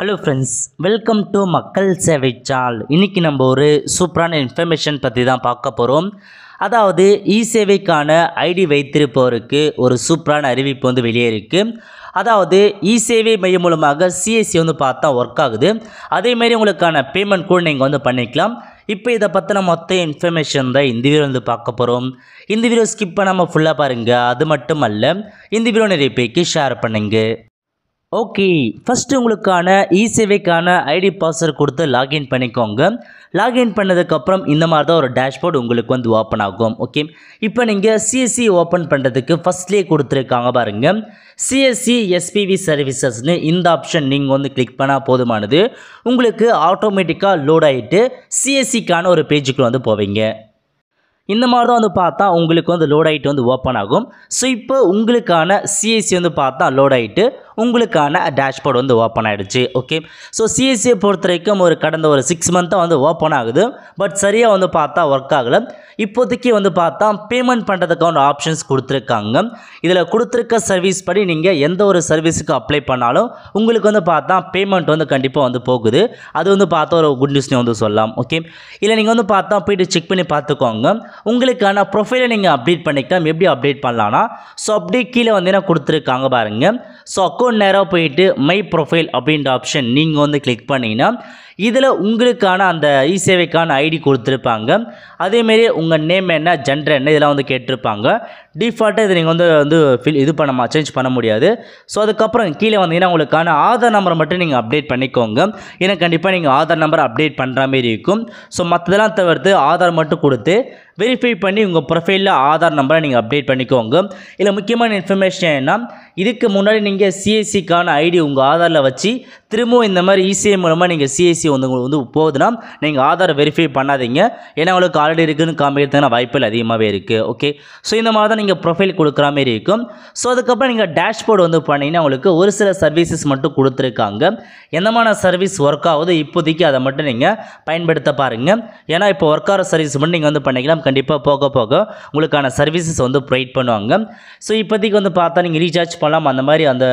hello friends welcome to மக்கள் சேவை சால் இன்றைக்கி நம்ம ஒரு சூப்பரான இன்ஃபர்மேஷன் பற்றி தான் பார்க்க போகிறோம் அதாவது இ சேவைக்கான ஐடி வைத்திருப்பவருக்கு ஒரு சூப்பரான அறிவிப்பு வந்து வெளியே இருக்குது அதாவது இ சேவை மையம் மூலமாக சிஎஸ்சி வந்து பார்த்தா ஒர்க் ஆகுது அதேமாரி உங்களுக்கான பேமெண்ட் கூட நீங்கள் வந்து பண்ணிக்கலாம் இப்போ இதை பற்றின மொத்த இன்ஃபர்மேஷன் தான் இந்த வீடியோ வந்து பார்க்க போகிறோம் இந்த வீடியோ ஸ்கிப் பண்ணாமல் ஃபுல்லாக பாருங்கள் அது மட்டும் அல்ல இந்த வீடியோ நிறைய பேருக்கு ஷேர் பண்ணுங்கள் ஓகே ஃபஸ்ட்டு உங்களுக்கான இசேவைக்கான ஐடி பாஸ்வேர்ட் கொடுத்து லாகின் பண்ணிக்கோங்க லாகின் பண்ணதுக்கப்புறம் இந்த மாதிரி தான் ஒரு டேஷ்போர்டு உங்களுக்கு வந்து ஓப்பன் ஆகும் ஓகே இப்போ நீங்கள் சிஎஸ்சி ஓப்பன் e பண்ணுறதுக்கு ஃபஸ்ட்லேயே கொடுத்துருக்காங்க பாருங்கள் சிஎஸ்சி எஸ்பிவி சர்வீசஸ்னு e, இந்த ஆப்ஷன் நீங்கள் வந்து கிளிக் பண்ணால் போதுமானது உங்களுக்கு ஆட்டோமேட்டிக்காக லோட் ஆகிட்டு சிஎஸ்சிக்கான ஒரு பேஜுக்குள்ளே வந்து போவீங்க இந்த மாதிரி தான் வந்து பார்த்தா உங்களுக்கு வந்து லோட் ஆகிட்டு வந்து ஓப்பன் ஆகும் ஸோ இப்போ உங்களுக்கான சிஎஸ்சி e வந்து பார்த்தா லோட் ஆகிட்டு உங்களுக்கான டேஷ்போர்டு வந்து ஓப்பன் ஆகிடுச்சு ஓகே ஸோ சிஎஸ்சியை பொறுத்த வரைக்கும் ஒரு கடந்த ஒரு சிக்ஸ் மந்த்தாக வந்து ஓப்பன் ஆகுது பட் சரியாக வந்து பார்த்தா ஒர்க் ஆகலை இப்போதைக்கு வந்து பார்த்தா பேமெண்ட் பண்ணுறதுக்கான ஆப்ஷன்ஸ் கொடுத்துருக்காங்க இதில் கொடுத்துருக்க சர்வீஸ் படி நீங்கள் எந்த ஒரு சர்வீஸுக்கு அப்ளை பண்ணாலும் உங்களுக்கு வந்து பார்த்தா பேமெண்ட் வந்து கண்டிப்பாக வந்து போகுது அது வந்து பார்த்தா ஒரு குட் நியூஸ்னு வந்து சொல்லலாம் ஓகே இல்லை நீங்கள் வந்து பார்த்தா போயிட்டு செக் பண்ணி பார்த்துக்கோங்க உங்களுக்கான ப்ரொஃபைலை நீங்கள் அப்டேட் பண்ணிக்கலாம் எப்படி அப்டேட் பண்ணலான்னா ஸோ அப்படியே கீழே வந்து என்ன கொடுத்துருக்காங்க பாருங்கள் ஸோ நேராக போயிட்டு மை ப்ரொஃபைல் அப்படின்ற ஆப்ஷன் நீங்கள் வந்து கிளிக் பண்ணிங்கன்னா இதில் உங்களுக்கான அந்த இ சேவைக்கான ஐடி கொடுத்துருப்பாங்க அதேமாரி உங்கள் நேம் என்ன ஜென்டர் என்ன இதெல்லாம் வந்து கேட்டிருப்பாங்க டிஃபால்ட்டாக இது நீங்கள் வந்து வந்து ஃபில் இது பண்ணமா சேஞ்ச் பண்ண முடியாது ஸோ அதுக்கப்புறம் கீழே வந்தீங்கன்னா உங்களுக்கான ஆதார் நம்பரை மட்டும் நீங்கள் அப்டேட் பண்ணிக்கோங்க ஏன்னா கண்டிப்பாக நீங்கள் ஆதார் நம்பர் அப்டேட் பண்ணுற மாரி இருக்கும் ஸோ மற்றதெல்லாம் தவிர்த்து ஆதார் மட்டும் கொடுத்து வெரிஃபை பண்ணி உங்கள் ப்ரொஃபைலில் ஆதார் நம்பரை நீங்கள் அப்டேட் பண்ணிக்கோங்க இல்லை முக்கியமான இன்ஃபர்மேஷன் என்ன இதுக்கு முன்னாடி நீங்கள் சிஎஸ்சிக்கான ஐடி உங்கள் ஆதாரில் வச்சு திரும்பவும் இந்த மாதிரி இசிஐ e மூலமாக நீங்கள் சிஎஸ்சி வந்து உங்களுக்கு வந்து போகுதுன்னா நீங்கள் ஆதார் வெரிஃபை பண்ணாதீங்க ஏன்னா உங்களுக்கு ஆல்ரெடி இருக்குன்னு காமிக்கிறதுக்கான வாய்ப்புகள் அதிகமாகவே இருக்குது ஓகே ஸோ இந்த மாதிரி தான் நீங்கள் ப்ரொஃபைல் கொடுக்குற மாதிரி இருக்கும் ஸோ அதுக்கப்புறம் நீங்கள் டேஷ்போர்டு வந்து பண்ணிங்கன்னா உங்களுக்கு ஒரு சில சர்வீசஸ் மட்டும் கொடுத்துருக்காங்க என்னமான சர்வீஸ் ஒர்க் ஆகுது இப்போதைக்கு அதை மட்டும் நீங்கள் பயன்படுத்த பாருங்கள் ஏன்னா இப்போ ஒர்க் ஆகிற சர்வீஸ் மட்டும் நீங்கள் வந்து பண்ணிக்கலாம் கண்டிப்பாக போக போக உங்களுக்கான சர்வீசஸ் வந்து ப்ரொவைட் பண்ணுவாங்க ஸோ இப்போதைக்கு வந்து பார்த்தா நீங்கள் ரீசார்ஜ் பண்ணலாம் அந்த மாதிரி அந்த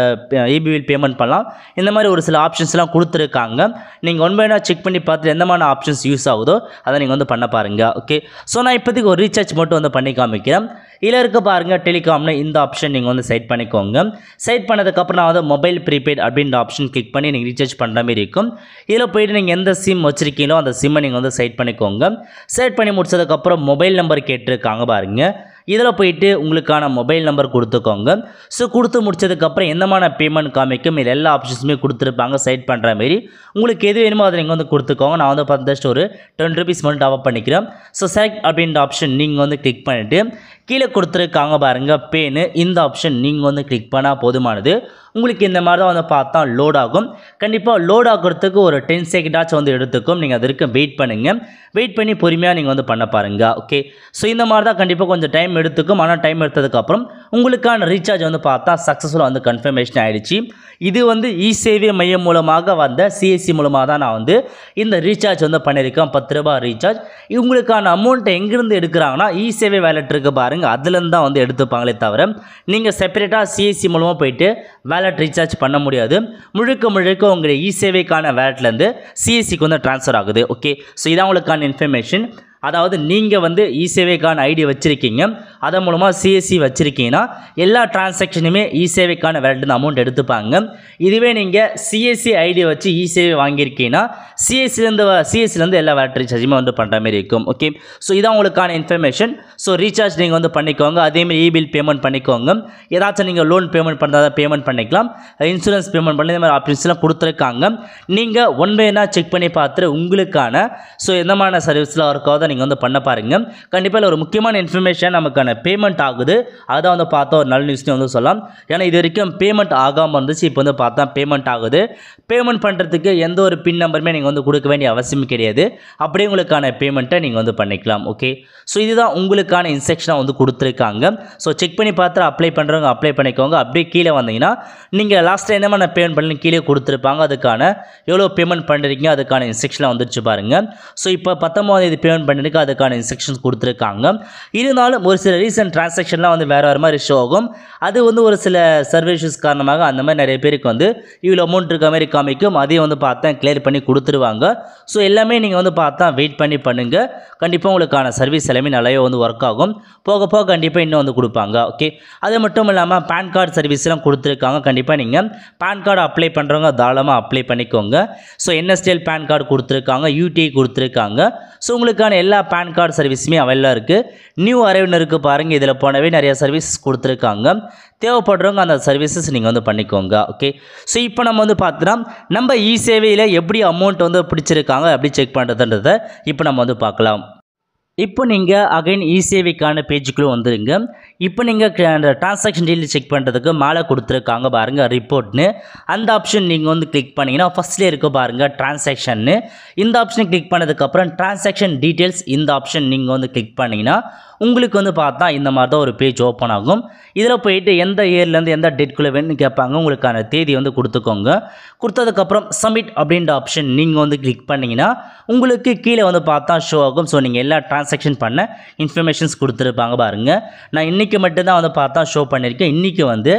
இபிஎல் பேமெண்ட் பண்ணலாம் இந்த மாதிரி ஒரு சில ஆப்ஷன்ஸ்லாம் கொடுத்துருக்காங்க நீங்கள் ஒன் பை செக் பண்ணி பார்த்துட்டு எந்த மாதிரி ஆப்ஷன்ஸ் யூஸ் ஆகுதோ அதை நீங்கள் வந்து பண்ண பாருங்கள் ஓகே ஸோ நான் இப்போதைக்கு ஒரு ரீசார்ஜ் மட்டும் வந்து பண்ணி காமிக்கிறேன் இதில் இருக்க பாருங்கள் டெலிகாம்னு இந்த ஆப்ஷன் நீங்கள் வந்து செட் பண்ணிக்கோங்க செட் பண்ணதுக்கப்புறம் நான் வந்து மொபைல் ப்ரீபெய்ட் அப்படின்ற ஆப்ஷன் கிளிக் பண்ணி நீங்கள் ரீசார்ஜ் பண்ணுற மாதிரி இருக்கும் இதில் போயிட்டு நீங்கள் எந்த சிம் வச்சுருக்கீங்களோ அந்த சிம்மை நீங்கள் வந்து செட் பண்ணிக்கோங்க செட் பண்ணி முடிச்சதுக்கப்புறம் மொபைல் நம்பர் கேட்டிருக்காங்க பாருங்கள் இதில் போயிட்டு உங்களுக்கான மொபைல் நம்பர் கொடுத்துக்கோங்க ஸோ கொடுத்து முடிச்சதுக்கப்புறம் எந்தமான பேமெண்ட் காமிக்கும் இது எல்லா ஆப்ஷன்ஸுமே கொடுத்துருப்பாங்க செட் பண்ணுற மாரி உங்களுக்கு எது வேணுமோ அதை நீங்கள் வந்து கொடுத்துக்கோங்க நான் வந்து பார்த்து ஜஸ்ட் ஒரு டென் ருபீஸ் மட்டும் டாப் பண்ணிக்கிறேன் ஸோ செலக்ட் அப்படின்ற ஆப்ஷன் நீங்கள் வந்து கிளிக் பண்ணிவிட்டு கீழே கொடுத்துருக்காங்க பாருங்கள் பேனு இந்த ஆப்ஷன் நீங்கள் வந்து கிளிக் பண்ணால் போதுமானது உங்களுக்கு இந்த மாதிரி தான் வந்து பார்த்தா லோட் ஆகும் கண்டிப்பாக லோட் ஆகிறதுக்கு ஒரு டென் செகண்டாச்சும் வந்து எடுத்துக்கும் நீங்கள் அது வெயிட் பண்ணுங்கள் வெயிட் பண்ணி பொறுமையாக நீங்கள் வந்து பண்ண பாருங்கள் ஓகே ஸோ இந்த மாதிரி தான் கண்டிப்பாக கொஞ்சம் டைம் எடுத்துக்கும் ஆனால் டைம் எடுத்ததுக்கப்புறம் உங்களுக்கான ரீசார்ஜ் வந்து பார்த்தா சக்ஸஸ்ஃபுல்லாக வந்து கன்ஃபர்மேஷன் ஆகிடுச்சு இது வந்து இ சேவை மையம் மூலமாக வந்த சிஎஸ்சி மூலமாக தான் நான் வந்து இந்த ரீசார்ஜ் வந்து பண்ணியிருக்கேன் பத்து ரூபாய் ரீசார்ஜ் உங்களுக்கான அமௌண்ட்டை எங்கேருந்து எடுக்கிறாங்கன்னா இ சேவை வேலெட் இருக்குது பாருங்கள் பாருங்கள் அதுலேருந்து தான் வந்து எடுத்துப்பாங்களே தவிர நீங்கள் செப்பரேட்டாக சிஎஸ்சி மூலமாக போயிட்டு வேலட் ரீசார்ஜ் பண்ண முடியாது முழுக்க முழுக்க உங்களுடைய இ சேவைக்கான வேலட்லேருந்து சிஎஸ்சிக்கு வந்து ட்ரான்ஸ்ஃபர் ஆகுது ஓகே ஸோ இதான் உங்களுக்கான இன்ஃபர்மேஷன் அதாவது நீங்கள் வந்து இசேவைக்கான ஐடி வச்சுருக்கீங்க அதன் மூலமாக சிஎஸ்சி வச்சுருக்கீங்கன்னா எல்லா டிரான்சாக்ஷனுமே இசேவைக்கான வேலட்லேருந்து அமௌண்ட் எடுத்துப்பாங்க இதுவே நீங்கள் சிஎஸ்சி ஐடி வச்சு இசேவை வாங்கியிருக்கீங்கன்னா சிஎஸ்சிலேருந்து சிஎஸ்சிலேருந்து எல்லா வேலட் ரீசார்ஜுமே வந்து பண்ணுற மாதிரி இருக்கும் ஓகே ஸோ இதான் உங்களுக்கான இன்ஃபர்மேஷன் ஸோ ரீசார்ஜ் நீங்கள் வந்து பண்ணிக்கோங்க அதேமாதிரி இபில் பேமெண்ட் பண்ணிக்கோங்க ஏதாச்சும் நீங்கள் லோன் பேமெண்ட் பண்ணுறதா பேமெண்ட் பண்ணிக்கலாம் இன்சூரன்ஸ் பேமெண்ட் பண்ணி இந்த மாதிரி ஆப்ஷன்ஸ்லாம் கொடுத்துருக்காங்க நீங்கள் ஒன் பை செக் பண்ணி பார்த்துட்டு உங்களுக்கான ஸோ எந்தமான சர்வீஸ்லாம் இருக்கோ நீங்கள் வந்து பண்ண பாருங்கள் கண்டிப்பாக ஒரு முக்கியமான இன்ஃபர்மேஷன் நமக்கான பேமெண்ட் ஆகுது அதை வந்து பார்த்தா ஒரு நல்ல நியூஸ்னு வந்து சொல்லலாம் ஏன்னா இது வரைக்கும் பேமெண்ட் ஆகாமல் இருந்துச்சு இப்போ வந்து பார்த்தா பேமெண்ட் ஆகுது பேமெண்ட் பண்ணுறதுக்கு எந்த ஒரு பின் நம்பருமே நீங்கள் வந்து கொடுக்க வேண்டிய அவசியம் கிடையாது அப்படியே உங்களுக்கான பேமெண்ட்டை நீங்கள் வந்து பண்ணிக்கலாம் ஓகே ஸோ இதுதான் உங்களுக்கான இன்ஸ்ட்ரக்ஷனாக வந்து கொடுத்துருக்காங்க ஸோ செக் பண்ணி பார்த்து அப்ளை பண்ணுறவங்க அப்ளை பண்ணிக்கோங்க அப்படியே கீழே வந்தீங்கன்னா நீங்கள் லாஸ்ட்டில் என்ன மாதிரி பேமெண்ட் பண்ணி கீழே கொடுத்துருப்பாங்க அதுக்கான எவ்வளோ பேமெண்ட் பண்ணுறீங்க அதுக்கான இன்ஸ்ட்ரக்ஷனாக வந்துருச்சு பாருங்கள் ஸோ இப்போ பத்தொம்போது இது பேமெண்ட் பண்ணி எனக்கு அதுக்கான இன்ஸ்ட்ரக்ஷன்ஸ் கொடுத்துருக்காங்க இருந்தாலும் ஒரு சில ரீசன்ட் ட்ரான்சாக்ஷன்லாம் வந்து வேறு வேறு மாதிரி ஷோ ஆகும் அது வந்து ஒரு சில சர்வீசஸ் காரணமாக அந்த மாதிரி நிறைய பேருக்கு வந்து இவ்வளோ அமௌண்ட் இருக்க மாதிரி காமிக்கும் அதையும் வந்து பார்த்தா கிளியர் பண்ணி கொடுத்துருவாங்க ஸோ எல்லாமே நீங்கள் வந்து பார்த்தா வெயிட் பண்ணி பண்ணுங்கள் கண்டிப்பாக உங்களுக்கான சர்வீஸ் எல்லாமே நல்லாவே வந்து ஒர்க் ஆகும் போக போக கண்டிப்பாக இன்னும் வந்து கொடுப்பாங்க ஓகே அது மட்டும் இல்லாமல் பேன் கார்டு சர்வீஸ்லாம் கொடுத்துருக்காங்க கண்டிப்பாக நீங்கள் பேன் கார்டு அப்ளை பண்ணுறவங்க தாராளமாக அப்ளை பண்ணிக்கோங்க ஸோ என்எஸ்டிஎல் பேன் கார்டு கொடுத்துருக்காங்க யூடிஐ கொடுத்துருக்காங்க ஸோ உங்களுக்கான எல்லா பேன் கார்டு சர்வீஸுமே அவைலாக இருக்குது நியூ அரைவினருக்கு பாருங்கள் இதில் போனவே நிறைய சர்வீசஸ் கொடுத்துருக்காங்க தேவைப்படுறவங்க அந்த சர்வீசஸ் நீங்கள் வந்து பண்ணிக்கோங்க ஓகே ஸோ இப்போ நம்ம வந்து பார்த்தோன்னா நம்ம இ சேவையில் எப்படி அமௌண்ட் வந்து பிடிச்சிருக்காங்க அப்படி செக் பண்ணுறதுன்றதை இப்போ நம்ம வந்து பார்க்கலாம் இப்போ நீங்கள் அகைன் இசேவைக்கான e பேஜுக்குள்ளே வந்துடுங்க இப்போ நீங்கள் அந்த டிரான்சாக்ஷன் டீல் செக் பண்ணுறதுக்கு மேலே கொடுத்துருக்காங்க பாருங்கள் ரிப்போர்ட்னு அந்த ஆப்ஷன் நீங்கள் வந்து கிளிக் பண்ணிங்கன்னா ஃபஸ்ட்டில் இருக்க பாருங்கள் டிரான்சாக்ஷன்னு இந்த ஆப்ஷனை கிளிக் பண்ணதுக்கப்புறம் டிரான்சாக்ஷன் டீட்டெயில்ஸ் இந்த ஆப்ஷன் நீங்கள் வந்து கிளிக் பண்ணிங்கன்னா உங்களுக்கு வந்து பார்த்தா இந்த மாதிரி தான் ஒரு பேஜ் ஓப்பன் ஆகும் இதில் போயிட்டு எந்த இயர்லேருந்து எந்த டேட்குள்ளே வேணும்னு கேட்பாங்க உங்களுக்கான தேதி வந்து கொடுத்துக்கோங்க கொடுத்ததுக்கப்புறம் சப்மிட் அப்படின்ற ஆப்ஷன் நீங்கள் வந்து கிளிக் பண்ணிங்கன்னா உங்களுக்கு கீழே வந்து பார்த்தா ஷோ ஆகும் ஸோ நீங்கள் எல்லா ட்ரான்சாக்ஷன் பண்ண இன்ஃபர்மேஷன்ஸ் கொடுத்துருப்பாங்க பாருங்கள் நான் இன்றைக்கி மட்டும்தான் வந்து பார்த்தா ஷோ பண்ணியிருக்கேன் இன்றைக்கி வந்து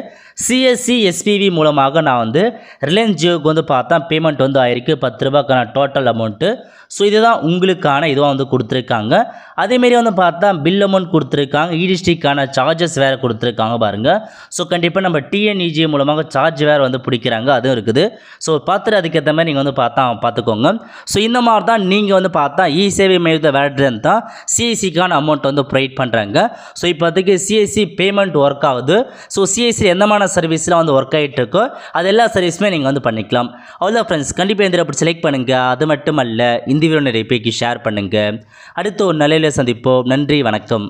சிஎஸ்சி எஸ்பிவி மூலமாக நான் வந்து ரிலையன்ஸ் ஜியோக்கு வந்து பார்த்தா பேமெண்ட் வந்து ஆயிருக்கு பத்து ரூபாய்க்கான டோட்டல் அமௌண்ட்டு ஸோ இதுதான் உங்களுக்கான இதுவாக வந்து கொடுத்துருக்காங்க அதேமாரி வந்து பார்த்தா பில் அமௌண்ட் கொடுத்துருக்காங்க இடிஸ்டிக்கான e சார்ஜஸ் வேறு கொடுத்துருக்காங்க பாருங்கள் ஸோ கண்டிப்பாக நம்ம டிஎன்இஜி e மூலமாக சார்ஜ் வேறு வந்து பிடிக்கிறாங்க அதுவும் இருக்குது ஸோ பார்த்துட்டு அதுக்கேற்ற மாதிரி நீங்கள் வந்து பார்த்தா பார்த்துக்கோங்க ஸோ இந்த மாதிரி தான் நீங்கள் வந்து பார்த்தா இ சேவை மையத்தை தான் சிஎஸ்சிக்கான அமௌண்ட் வந்து ப்ரொவைட் பண்ணுறாங்க ஸோ இப்போதைக்கு சிஎஸ்சி பேமெண்ட் ஒர்க் ஆகுது ஸோ சிஎஸ்சி எந்தமான சர்வீஸ்லாம் வந்து ஒர்க் ஆகிட்டு இருக்கோ அது எல்லா சர்வீஸுமே நீங்கள் வந்து பண்ணிக்கலாம் அவ்வளோ ஃப்ரெண்ட்ஸ் கண்டிப்பாக இந்த அப்படி செலக்ட் பண்ணுங்கள் அது மட்டும் அல்ல இந்த வீடியோ நிறைய பேருக்கு ஷேர் பண்ணுங்கள் அடுத்த ஒரு நிலையில் சந்திப்போம் நன்றி வணக்கம்